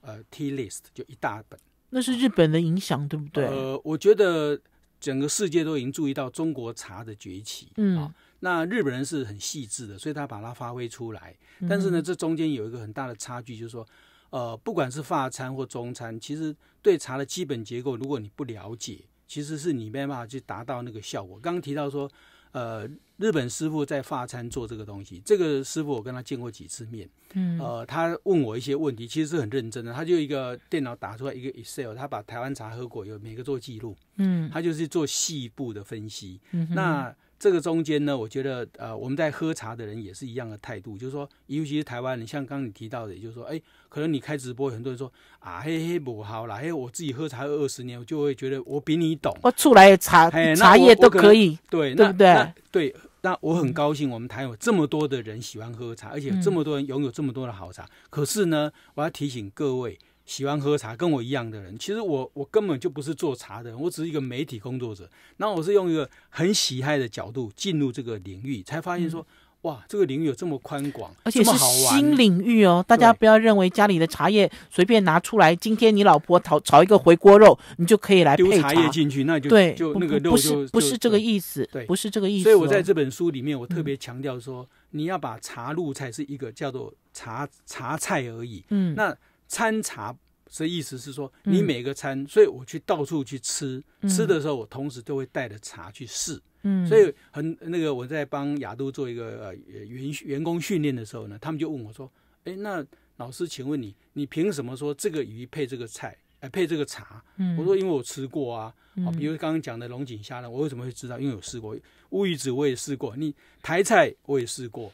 呃 T list，就一大本。那是日本的影响，对不对？呃，我觉得。整个世界都已经注意到中国茶的崛起，啊，那日本人是很细致的，所以他把它发挥出来。但是呢，这中间有一个很大的差距，就是说，呃，不管是法餐或中餐，其实对茶的基本结构，如果你不了解，其实是你没办法去达到那个效果。刚刚提到说。呃，日本师傅在发餐做这个东西，这个师傅我跟他见过几次面，嗯，呃，他问我一些问题，其实是很认真的，他就一个电脑打出来一个 Excel，他把台湾茶喝过有每个做记录，嗯，他就是做细部的分析，那。这个中间呢，我觉得，呃，我们在喝茶的人也是一样的态度，就是说，尤其是台湾人，像刚刚你提到的，就是说，哎，可能你开直播，很多人说，啊，嘿嘿，不好啦，嘿，我自己喝茶二十年，我就会觉得我比你懂，我出来茶茶叶都可以，对，对不对？对，那我很高兴，我们台有这么多的人喜欢喝茶，而且这么多人拥有这么多的好茶。可是呢，我要提醒各位。喜欢喝茶跟我一样的人，其实我我根本就不是做茶的，人，我只是一个媒体工作者。那我是用一个很喜爱的角度进入这个领域，才发现说哇，这个领域有这么宽广，而且是新领域哦。大家不要认为家里的茶叶随便拿出来，今天你老婆炒炒一个回锅肉，你就可以来配茶叶进去，那就对，就那个不是不是这个意思，对，不是这个意思。所以我在这本书里面，我特别强调说，你要把茶入菜是一个叫做茶茶菜而已，嗯，那。参茶的意思是说，你每个餐，所以我去到处去吃吃的时候，我同时都会带着茶去试。嗯，所以很那个我在帮雅都做一个呃员员工训练的时候呢，他们就问我说：“哎，那老师，请问你，你凭什么说这个鱼配这个菜，配这个茶？”嗯，我说：“因为我吃过啊，好，比如刚刚讲的龙井虾呢，我为什么会知道？因为我试过乌鱼子，我也试过，你台菜我也试过。”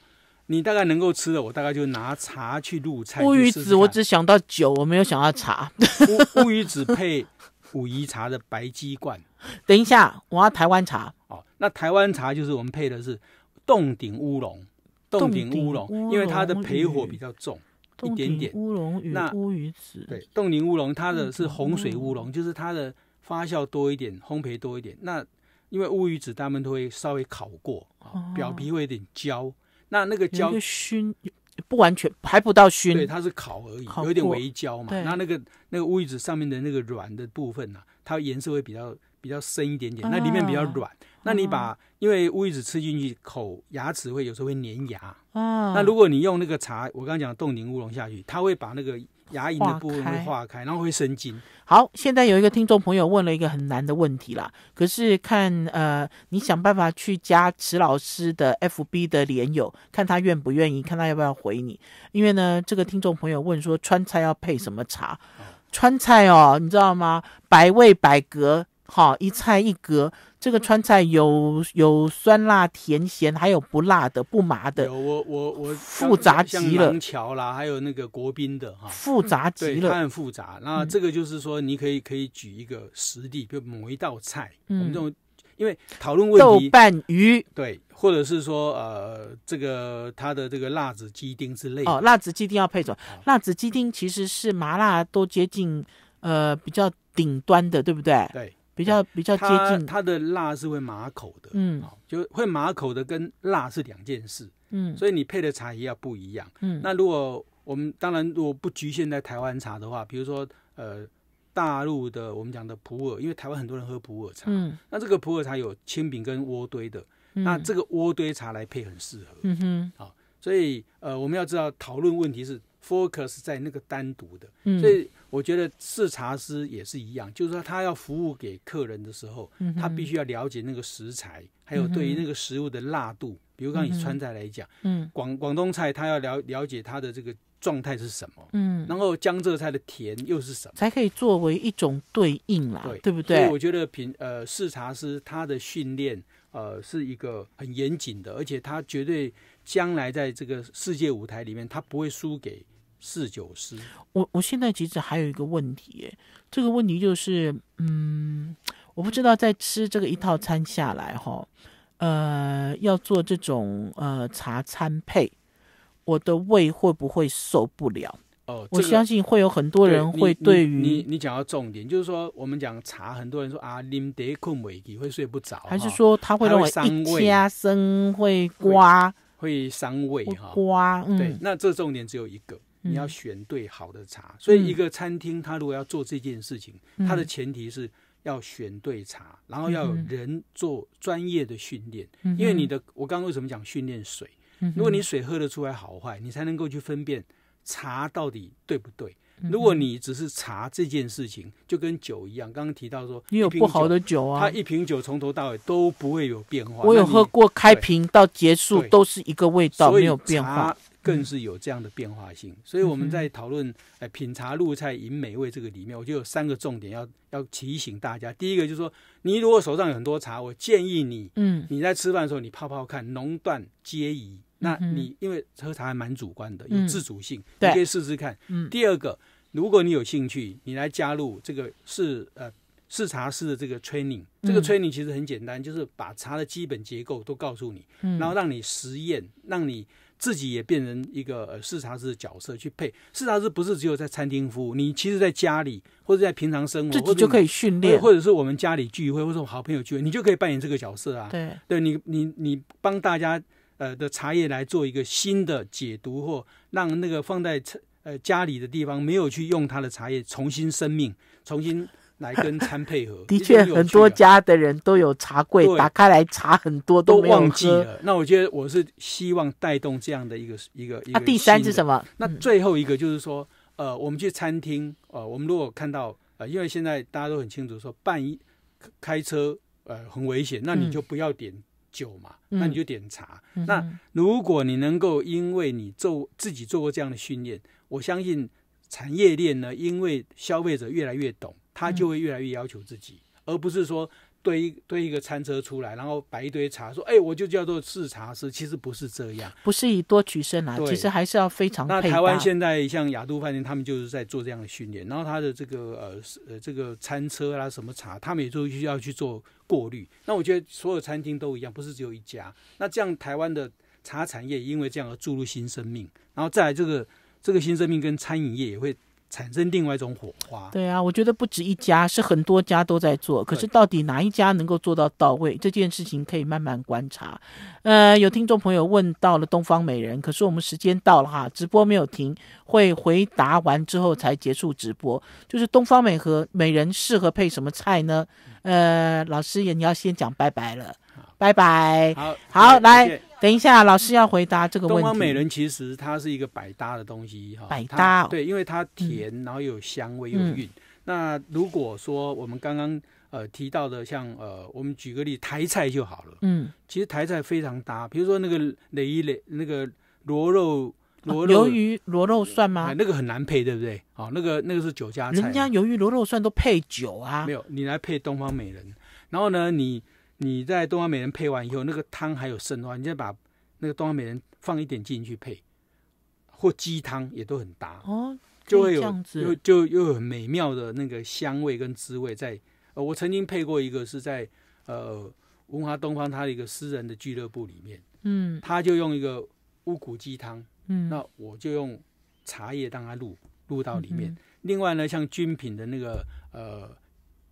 你大概能够吃的，我大概就拿茶去入菜。乌鱼子，我只想到酒，我没有想到茶。乌乌鱼子配武夷茶的白鸡冠。等一下，我要台湾茶。哦，那台湾茶就是我们配的是洞顶乌龙，洞顶乌龙，因为它的焙火比较重，一点点乌龙与乌鱼子。对，洞顶乌龙，它的是洪水乌龙，就是它的发酵多一点，烘焙多一点。那因为乌鱼子，他们都会稍微烤过，表皮会有点焦。那那个焦熏不完全，还不到熏，对，它是烤而已，有点微焦嘛。那那个那个乌鱼子上面的那个软的部分呢，它颜色会比较比较深一点点，那里面比较软。那你把因为乌鱼子吃进去，口牙齿会有时候会粘牙啊。那如果你用那个茶，我刚刚讲冻顶乌龙下去，它会把那个。牙龈的部分会化开，然后会生津。好，现在有一个听众朋友问了一个很难的问题啦。可是看，呃，你想办法去加池老师的 FB 的连友，看他愿不愿意，看他要不要回你。因为呢，这个听众朋友问说，川菜要配什么茶？川菜哦，你知道吗？百味百格，好，一菜一格。这个川菜有有酸辣甜咸，还有不辣的不麻的。有我我我复杂极了，桥啦，还有那个国宾的哈，复杂极了，它很复杂。那这个就是说，你可以可以举一个实例，就某一道菜，我们这种因为讨论问题豆瓣鱼对，或者是说呃这个它的这个辣子鸡丁之类的哦，辣子鸡丁要配佐辣子鸡丁其实是麻辣都接近呃比较顶端的，对不对？对。比较比较接近，它的辣是会麻口的，嗯，就会麻口的跟辣是两件事，嗯，所以你配的茶也要不一样，嗯，那如果我们当然如果不局限在台湾茶的话，比如说呃大陆的我们讲的普洱，因为台湾很多人喝普洱茶，嗯，那这个普洱茶有青饼跟窝堆的，那这个窝堆茶来配很适合，嗯哼，好，所以呃我们要知道讨论问题是。focus 在那个单独的，所以我觉得视茶师也是一样，就是说他要服务给客人的时候，他必须要了解那个食材，还有对于那个食物的辣度，比如刚以川菜来讲，广广东菜他要了了解他的这个状态是什么，嗯，然后江浙菜的甜又是什么，才可以作为一种对应啦，对不对？所以我觉得品呃视茶师他的训练呃是一个很严谨的，而且他绝对将来在这个世界舞台里面他不会输给。四九师，我我现在其实还有一个问题，哎，这个问题就是，嗯，我不知道在吃这个一套餐下来，哈，呃，要做这种呃茶餐配，我的胃会不会受不了？哦，我相信会有很多人会对于你，你讲到重点，就是说我们讲茶，很多人说啊，啉得困萎己会睡不着，还是说他会认为加生会刮，会伤胃，哈，刮，对，那这重点只有一个。你要选对好的茶，所以一个餐厅他如果要做这件事情，它的前提是要选对茶，然后要有人做专业的训练，因为你的我刚刚为什么讲训练水？如果你水喝得出来好坏，你才能够去分辨茶到底对不对。如果你只是茶这件事情，就跟酒一样，刚刚提到说你有不好的酒啊，他一瓶酒从头到尾都不会有变化。我有喝过开瓶到结束都是一个味道，没有变化。更是有这样的变化性，所以我们在讨论“哎，品茶入菜饮美味”这个里面，我觉得有三个重点要要提醒大家。第一个就是说，你如果手上有很多茶，我建议你，嗯，你在吃饭的时候你泡泡看，浓淡皆宜。那你因为喝茶还蛮主观的，有自主性，你可以试试看。嗯。第二个，如果你有兴趣，你来加入这个是呃试茶师的这个 training，这个 training 其实很简单，就是把茶的基本结构都告诉你，然后让你实验，让你。自己也变成一个呃视察师角色去配视察师，不是只有在餐厅服务，你其实在家里或者在平常生活，这就可以训练，或者是我们家里聚会或者我好朋友聚会，你就可以扮演这个角色啊。对，对你你你帮大家呃的茶叶来做一个新的解读，或让那个放在呃家里的地方没有去用它的茶叶，重新生命，重新。来跟餐配合，的确很多家的人都有茶柜，打开来茶很多都忘记了。那我觉得我是希望带动这样的一个一个一个。第三是什么？那最后一个就是说，呃，我们去餐厅，呃，我们如果看到，呃，因为现在大家都很清楚说，半一开车，呃，很危险，那你就不要点酒嘛，那你就点茶。那如果你能够因为你做自己做过这样的训练，我相信产业链呢，因为消费者越来越懂。他就会越来越要求自己，而不是说堆堆一个餐车出来，然后摆一堆茶，说：“哎，我就叫做试茶师。”其实不是这样，不是以多取胜啊。其实还是要非常。那台湾现在像雅都饭店，他们就是在做这样的训练，然后他的这个呃呃这个餐车啦什么茶，他们也都需要去做过滤。那我觉得所有餐厅都一样，不是只有一家。那这样台湾的茶产业因为这样而注入新生命，然后再来这个这个新生命跟餐饮业也会。产生另外一种火花，对啊，我觉得不止一家，是很多家都在做。可是到底哪一家能够做到到位，这件事情可以慢慢观察。呃，有听众朋友问到了东方美人，可是我们时间到了哈，直播没有停，会回答完之后才结束直播。就是东方美和美人适合配什么菜呢？呃，老师也你要先讲拜拜了，拜拜。好，好来。等一下，老师要回答这个问题。东方美人其实它是一个百搭的东西，哈，百搭对，因为它甜，然后有香味，有韵。那如果说我们刚刚呃提到的，像呃，我们举个例，台菜就好了，嗯，其实台菜非常搭。比如说那个雷一雷那个螺肉，螺鱿鱼螺肉算吗？那个很难配，对不对？好，那个那个是酒家菜。人家鱿鱼螺肉算都配酒啊？没有，你来配东方美人，然后呢，你。你在东方美人配完以后，那个汤还有剩的话，你再把那个东方美人放一点进去配，或鸡汤也都很搭哦，就会有又就又有美妙的那个香味跟滋味在。呃，我曾经配过一个是在呃文华东方它的一个私人的俱乐部里面，嗯，他就用一个乌骨鸡汤，嗯，那我就用茶叶当它入入到里面。另外呢，像军品的那个呃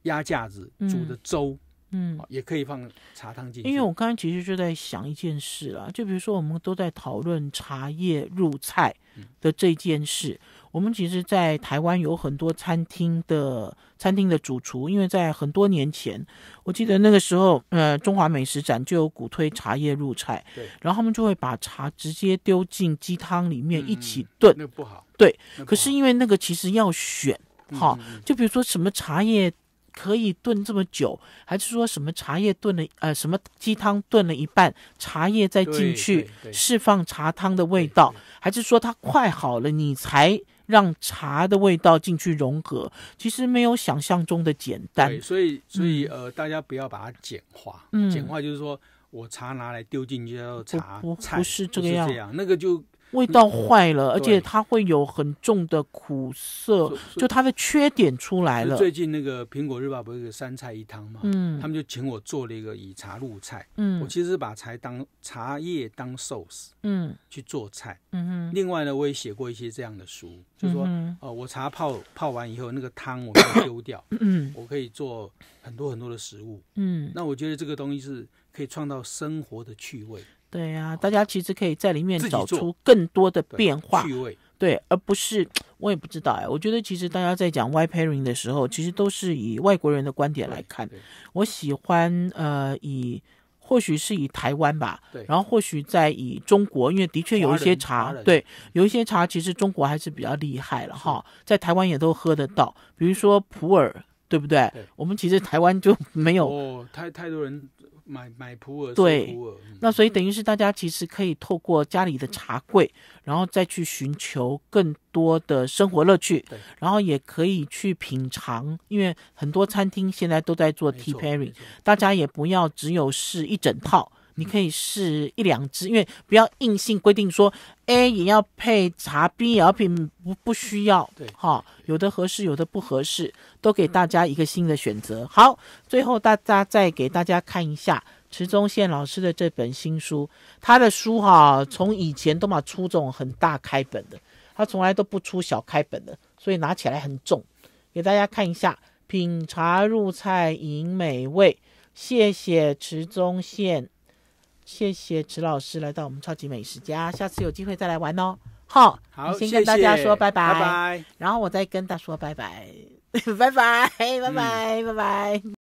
鸭架子煮的粥。嗯，也可以放茶汤进去。因为我刚刚其实就在想一件事了，就比如说我们都在讨论茶叶入菜的这件事。我们其实，在台湾有很多餐厅的餐厅的主厨，因为在很多年前，我记得那个时候，呃，中华美食展就有鼓推茶叶入菜，然后他们就会把茶直接丢进鸡汤里面一起炖。那不好。对。可是因为那个其实要选，哈，就比如说什么茶叶。可以炖这么久，还是说什么茶叶炖了呃，什么鸡汤炖了一半，茶叶再进去释放茶汤的味道，还是说它快好了你才让茶的味道进去融合？其实没有想象中的简单。所以所以呃，大家不要把它简化。简化就是说我茶拿来丢进去叫茶不是这个样，那个就。味道坏了，而且它会有很重的苦涩，就它的缺点出来了。最近那个苹果日报不是有三菜一汤嘛，嗯，他们就请我做了一个以茶入菜。嗯，我其实是把茶当茶叶当寿司，嗯，去做菜。嗯嗯。另外呢，我也写过一些这样的书，就说哦，我茶泡泡完以后，那个汤我丢掉，嗯，我可以做很多很多的食物。嗯，那我觉得这个东西是可以创造生活的趣味。对呀，大家其实可以在里面找出更多的变化，对，而不是我也不知道哎。我觉得其实大家在讲 Y pairing 的时候，其实都是以外国人的观点来看。我喜欢呃，以或许是以台湾吧，然后或许在以中国，因为的确有一些茶，对，有一些茶其实中国还是比较厉害了哈，在台湾也都喝得到，比如说普洱，对不对？我们其实台湾就没有，哦，太太多人。买买普洱，对，那所以等于是大家其实可以透过家里的茶柜，然后再去寻求更多的生活乐趣，然后也可以去品尝，因为很多餐厅现在都在做 tea pairing，大家也不要只有试一整套。你可以试一两支，因为不要硬性规定说，A 也要配茶，B 也要配，不不需要，对，哈，有的合适，有的不合适，都给大家一个新的选择。好，最后大家再给大家看一下池中宪老师的这本新书，他的书哈，从以前都嘛出这种很大开本的，他从来都不出小开本的，所以拿起来很重。给大家看一下，品茶入菜饮美味，谢谢池中宪。谢谢池老师来到我们超级美食家，下次有机会再来玩哦。好，好，先跟大家说拜拜，拜拜。然后我再跟大说 拜拜，拜拜，拜拜，拜拜。